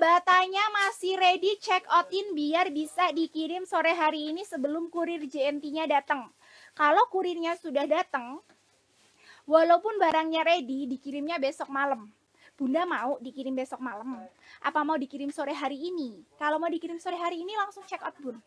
batanya masih ready check out in biar bisa dikirim sore hari ini sebelum kurir JNT-nya datang. Kalau kurirnya sudah datang, walaupun barangnya ready, dikirimnya besok malam. Bunda mau dikirim besok malam. Apa mau dikirim sore hari ini? Kalau mau dikirim sore hari ini langsung check out, Bun.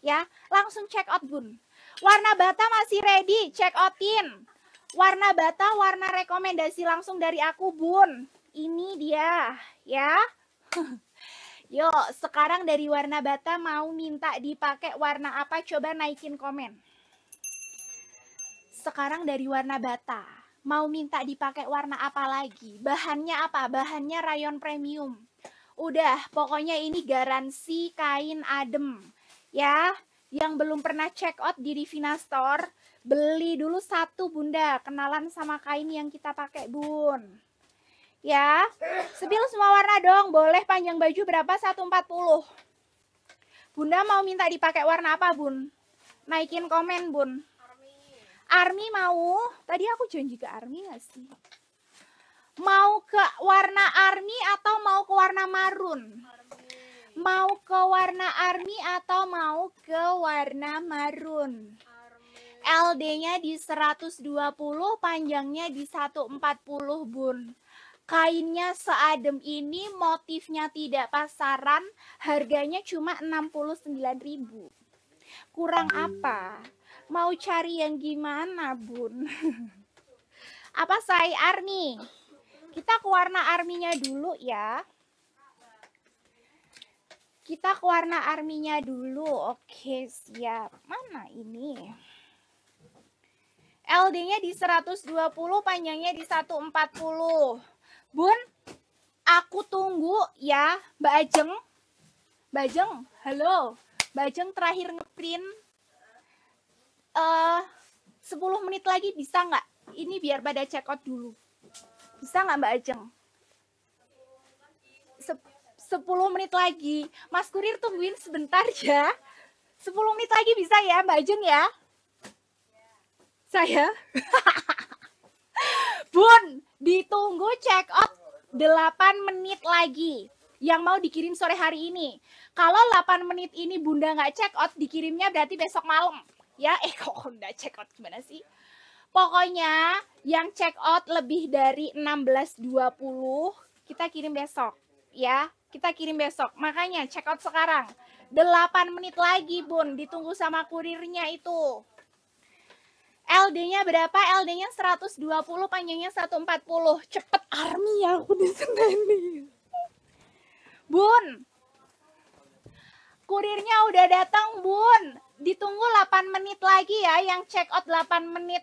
Ya, langsung check out, Bun. Warna bata masih ready, check out in. Warna bata, warna rekomendasi langsung dari aku, Bun. Ini dia, ya. Yuk, sekarang dari warna bata mau minta dipakai warna apa? Coba naikin komen. Sekarang dari warna bata mau minta dipakai warna apa lagi? Bahannya apa? Bahannya rayon premium. Udah, pokoknya ini garansi kain adem. Ya, yang belum pernah check out di Rivina Store, beli dulu satu bunda, kenalan sama kain yang kita pakai bun ya. Sepil semua warna dong, boleh panjang baju berapa? 140. Bunda mau minta dipakai warna apa, Bun? Naikin komen, Bun. Army. Army mau? Tadi aku janji ke Army gak sih? Mau ke warna army atau mau ke warna marun? Mau ke warna army atau mau ke warna marun? LD-nya di 120, panjangnya di 140, Bun kainnya seadem ini, motifnya tidak pasaran, harganya cuma 69.000. Kurang apa? Mau cari yang gimana, Bun? apa saya army? Kita ke warna arminya dulu ya. Kita ke warna arminya dulu. Oke, siap. Mana ini? LD-nya di 120, panjangnya di 140. Bun, aku tunggu ya Mbak Ajeng. Mbak Ajeng, halo. Mbak Ajeng terakhir ngeprint. Eh, uh, 10 menit lagi bisa nggak? Ini biar pada check out dulu. Bisa nggak Mbak Ajeng? Sepuluh menit lagi. Mas Kurir tungguin sebentar ya. 10 menit lagi bisa ya Mbak Ajeng ya? Saya? Bun, ditunggu check out. 8 menit lagi yang mau dikirim sore hari ini. Kalau 8 menit ini Bunda nggak check out, dikirimnya berarti besok malam. Ya, eh kok Bunda check out gimana sih? Pokoknya yang check out lebih dari 16.20 kita kirim besok ya. Kita kirim besok. Makanya check out sekarang. 8 menit lagi, Bun. Ditunggu sama kurirnya itu. LD-nya berapa? LD-nya 120, panjangnya 140. Cepet army ya aku disendani. Bun, kurirnya udah datang bun. Ditunggu 8 menit lagi ya yang check out 8 menit.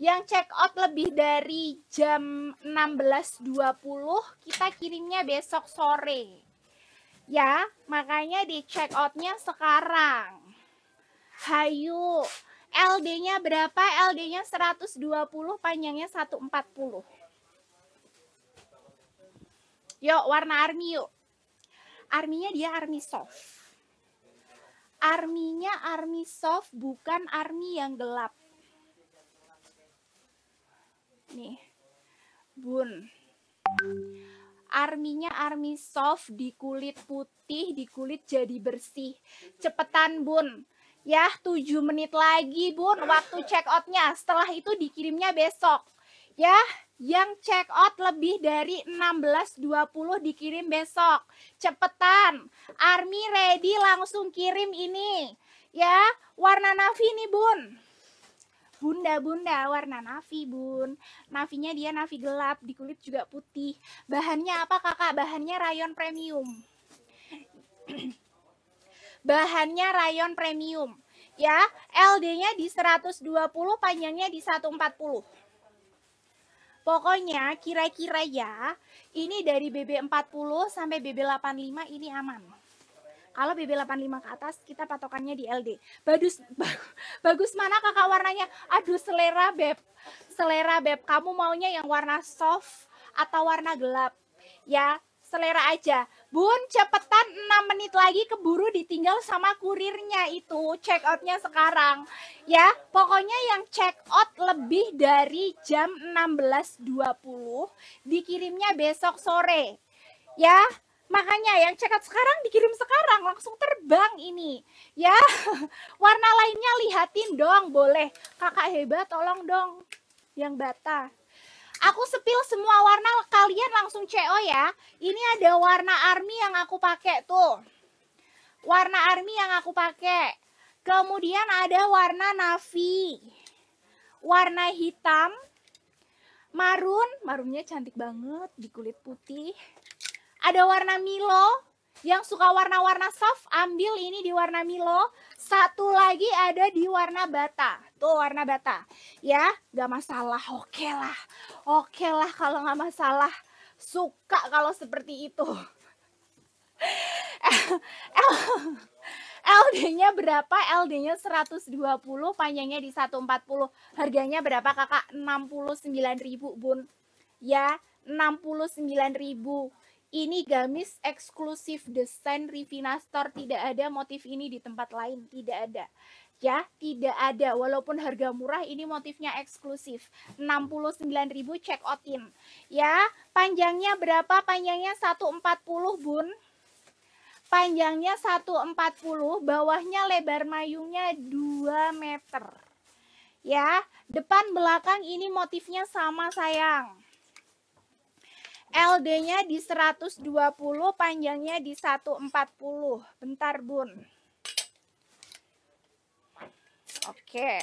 Yang check out lebih dari jam 16.20 kita kirimnya besok sore. Ya, makanya di check outnya sekarang. Hayu, LD-nya berapa? LD-nya 120, panjangnya 140. Yuk, warna army yuk. Arminya dia army soft. Arminya army soft, bukan army yang gelap. Nih, bun. Arminya army soft di kulit putih, di kulit jadi bersih. Cepetan bun, ya 7 menit lagi bun waktu check outnya setelah itu dikirimnya besok ya yang check out lebih dari 16.20 dikirim besok cepetan army ready langsung kirim ini ya warna navi nih bun bunda-bunda warna navi bun navinya dia navi gelap di kulit juga putih bahannya apa kakak bahannya rayon premium bahannya rayon premium ya. LD-nya di 120, panjangnya di 140. Pokoknya kira-kira ya, ini dari BB40 sampai BB85 ini aman. Kalau BB85 ke atas kita patokannya di LD. Bagus bagus mana kakak warnanya? Aduh selera beb. Selera beb kamu maunya yang warna soft atau warna gelap? Ya, selera aja. Bun, cepetan 6 menit lagi keburu ditinggal sama kurirnya itu. Check outnya sekarang. Ya, pokoknya yang check out lebih dari jam 16.20 dikirimnya besok sore. Ya, makanya yang check out sekarang dikirim sekarang langsung terbang ini. Ya, warna lainnya lihatin dong boleh. Kakak hebat tolong dong yang bata. Aku sepil semua warna kalian langsung CO ya. Ini ada warna army yang aku pakai tuh. Warna army yang aku pakai. Kemudian ada warna navy. Warna hitam. Marun, marunnya cantik banget di kulit putih. Ada warna Milo, yang suka warna-warna soft ambil ini di warna Milo. Satu lagi ada di warna bata. Tuh warna bata. Ya, gak masalah. Oke okay lah. Oke okay lah kalau gak masalah. Suka kalau seperti itu. LD-nya berapa? LD-nya 120, panjangnya di 140. Harganya berapa kakak? 69.000 bun. Ya, ribu ini gamis eksklusif desain Rivina Store, tidak ada motif ini di tempat lain, tidak ada. Ya, tidak ada. Walaupun harga murah ini motifnya eksklusif. 69.000 check out in Ya, panjangnya berapa? Panjangnya 140, Bun panjangnya 140, bawahnya lebar mayungnya 2 meter. Ya, depan belakang ini motifnya sama sayang. LD-nya di 120, panjangnya di 140. Bentar, Bun. Oke. Okay.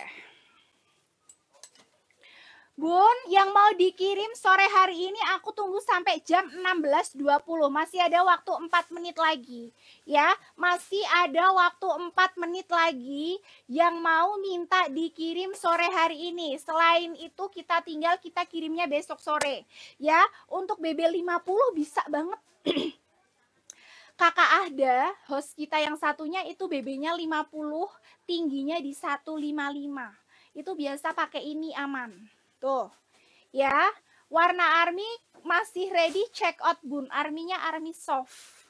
Bun, yang mau dikirim sore hari ini aku tunggu sampai jam 16.20. Masih ada waktu 4 menit lagi. Ya, masih ada waktu 4 menit lagi yang mau minta dikirim sore hari ini. Selain itu kita tinggal kita kirimnya besok sore. Ya, untuk BB50 bisa banget. Kakak Ahda, host kita yang satunya itu BB-nya 50, tingginya di 155. Itu biasa pakai ini aman Tuh. Ya, warna army masih ready check out Bun. Arminya army soft.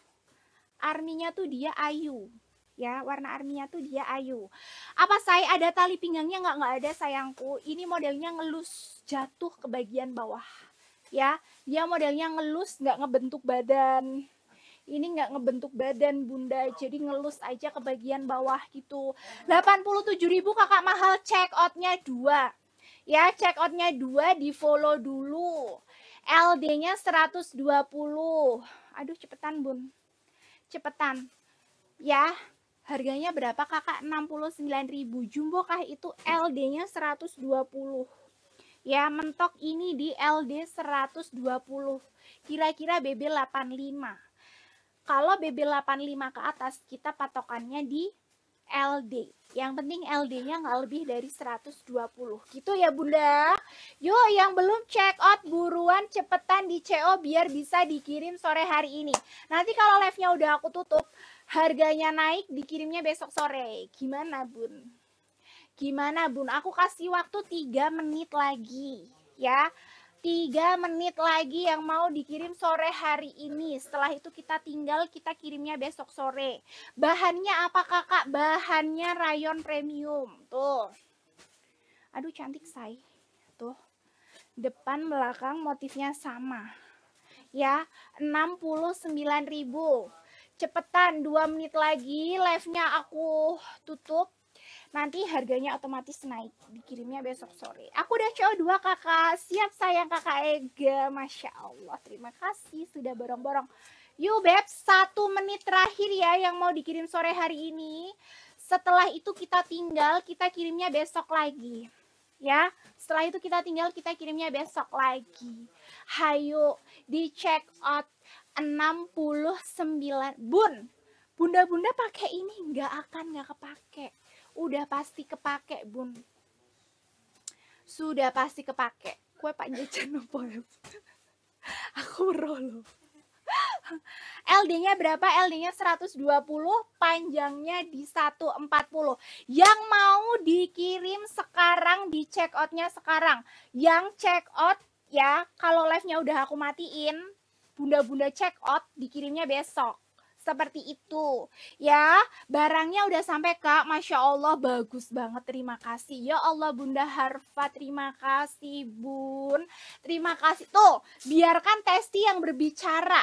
Arminya tuh dia ayu. Ya, warna arminya tuh dia ayu. Apa saya ada tali pinggangnya nggak? Nggak ada sayangku. Ini modelnya ngelus jatuh ke bagian bawah. Ya, dia modelnya ngelus nggak ngebentuk badan ini nggak ngebentuk badan bunda jadi ngelus aja ke bagian bawah gitu 87.000 kakak mahal check outnya dua Ya, check outnya dua di follow dulu. LD-nya 120. Aduh, cepetan bun. Cepetan. Ya, harganya berapa kakak? 69.000. Jumbo kah itu LD-nya 120. Ya, mentok ini di LD 120. Kira-kira BB 85. Kalau BB 85 ke atas, kita patokannya di LD. Yang penting LD-nya nggak lebih dari 120. Gitu ya Bunda. Yuk yang belum check out buruan cepetan di CO biar bisa dikirim sore hari ini. Nanti kalau live-nya udah aku tutup, harganya naik dikirimnya besok sore. Gimana Bun? Gimana Bun? Aku kasih waktu 3 menit lagi ya tiga menit lagi yang mau dikirim sore hari ini. Setelah itu kita tinggal kita kirimnya besok sore. Bahannya apa kakak? Bahannya rayon premium. Tuh. Aduh cantik say. Tuh. Depan belakang motifnya sama. Ya, 69.000. Cepetan dua menit lagi live-nya aku tutup nanti harganya otomatis naik dikirimnya besok sore aku udah CO2 kakak siap sayang kakak Ega Masya Allah terima kasih sudah borong-borong yuk Beb satu menit terakhir ya yang mau dikirim sore hari ini setelah itu kita tinggal kita kirimnya besok lagi ya setelah itu kita tinggal kita kirimnya besok lagi hayu di check out 69 bun bunda-bunda pakai ini nggak akan nggak kepake udah pasti kepake bun sudah pasti kepake kue pak jajan nopo aku merolo LD-nya berapa? LD-nya 120, panjangnya di 140. Yang mau dikirim sekarang, di check out-nya sekarang. Yang check out ya, kalau live-nya udah aku matiin, bunda-bunda check out dikirimnya besok seperti itu ya barangnya udah sampai kak masya allah bagus banget terima kasih ya allah bunda harfa terima kasih bun terima kasih tuh biarkan testi yang berbicara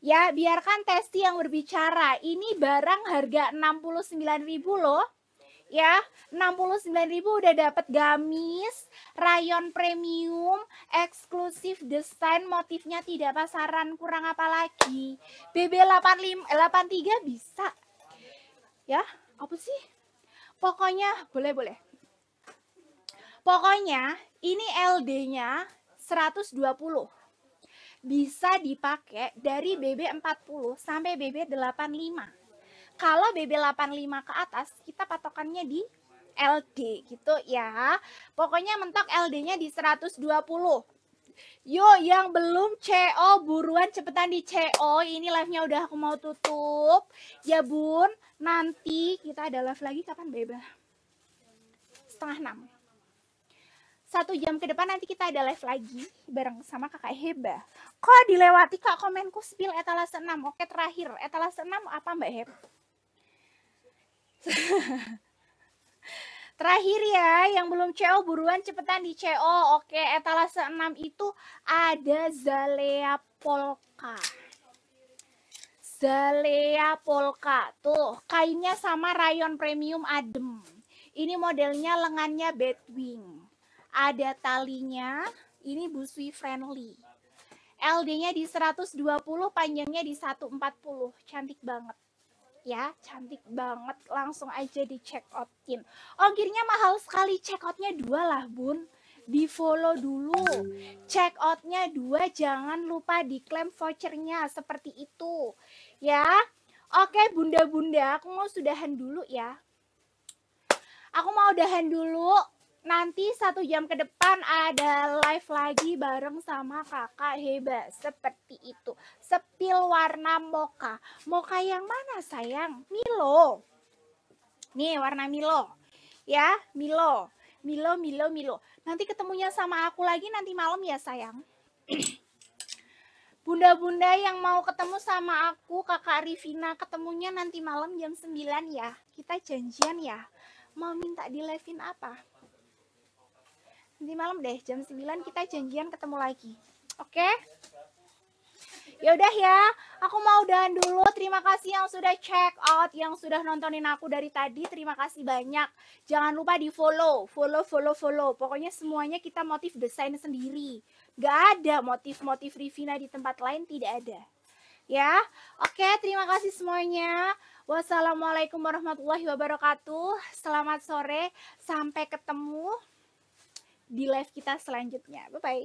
ya biarkan testi yang berbicara ini barang harga 69.000 loh ya. 69.000 udah dapat gamis, rayon premium, eksklusif desain, motifnya tidak pasaran, kurang apa lagi? bb delapan 83 eh, bisa. Ya, apa sih? Pokoknya boleh-boleh. Pokoknya ini LD-nya 120 bisa dipakai dari BB40 sampai BB85 kalau BB85 ke atas, kita patokannya di LD gitu ya. Pokoknya mentok LD-nya di 120. Yo yang belum CO buruan cepetan di CO ini live-nya udah aku mau tutup ya bun nanti kita ada live lagi kapan beba setengah enam satu jam ke depan nanti kita ada live lagi bareng sama kakak Heba kok dilewati kak komenku spill etalase enam. oke terakhir etalase enam apa mbak Heba Terakhir ya, yang belum CO buruan cepetan di CO. Oke, etalase 6 itu ada Zalea Polka. Zalea Polka. Tuh, kainnya sama rayon premium adem. Ini modelnya lengannya bedwing. Ada talinya, ini busui friendly. LD-nya di 120, panjangnya di 140. Cantik banget ya cantik banget langsung aja di check outin ongkirnya mahal sekali check outnya dua lah bun di follow dulu check outnya dua jangan lupa diklaim vouchernya seperti itu ya oke bunda-bunda aku mau sudahan dulu ya aku mau udahan dulu nanti satu jam ke depan ada live lagi bareng sama kakak hebat Seperti itu. Sepil warna moka. Moka yang mana sayang? Milo. Nih warna Milo. Ya, Milo. Milo, Milo, Milo. Nanti ketemunya sama aku lagi nanti malam ya sayang. Bunda-bunda yang mau ketemu sama aku, kakak Rivina, ketemunya nanti malam jam 9 ya. Kita janjian ya. Mau minta di live-in apa? nanti malam deh jam 9 kita janjian ketemu lagi oke okay? Yaudah ya, aku mau udahan dulu. Terima kasih yang sudah check out, yang sudah nontonin aku dari tadi. Terima kasih banyak. Jangan lupa di follow, follow, follow, follow. Pokoknya semuanya kita motif desain sendiri. Gak ada motif-motif Rivina di tempat lain, tidak ada. Ya, oke terima kasih semuanya. Wassalamualaikum warahmatullahi wabarakatuh. Selamat sore, sampai ketemu di live kita selanjutnya. Bye bye.